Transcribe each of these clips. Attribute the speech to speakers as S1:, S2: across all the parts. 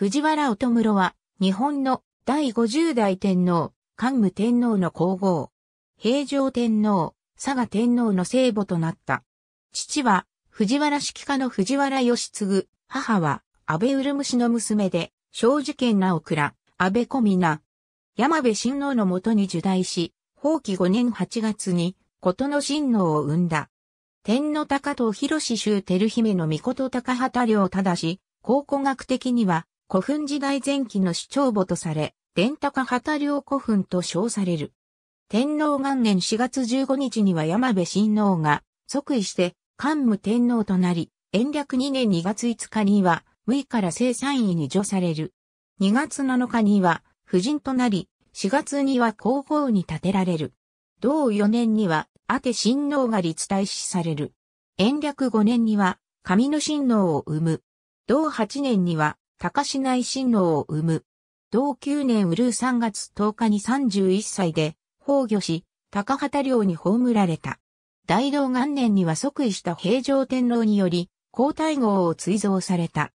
S1: 藤原乙
S2: 室は、日本の第50代天皇、桓武天皇の皇后、平城天皇、佐賀天皇の聖母となった。父は、藤原式家の藤原義継、母は、安倍う氏の娘で、正治県直倉、安倍小美奈。山部親王のもとに受代し、法棄5年8月に、ことの親王を生んだ。天皇高藤博衆照姫の御事高畑領だし、考古学的には、古墳時代前期の主張墓とされ、伝高旗領古墳と称される。天皇元年4月15日には山部親王が即位して桓武天皇となり、延暦2年2月5日には、ウ位から正三位に除される。2月7日には、夫人となり、4月には皇后に建てられる。同4年には、阿手親王が立大使される。延暦5年には、上野親王を生む。同8年には、高市内親王を生む。同9年うる3月10日に31歳で、崩御し、高畑領に葬られた。大同元年には即位した平城天皇により、皇太后を追贈された。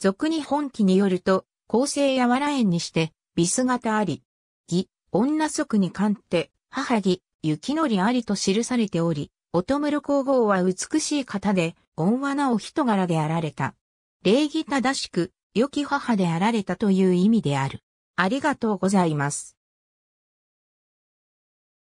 S2: 俗に本記によると、構成やわら園にして、ビス型あり、義、女即に勘って、母義、雪のりありと記されており、乙室皇后は美しい方で、恩和なお人柄であられた。礼儀正しく、良き母であられたという意味である。ありがとうございます。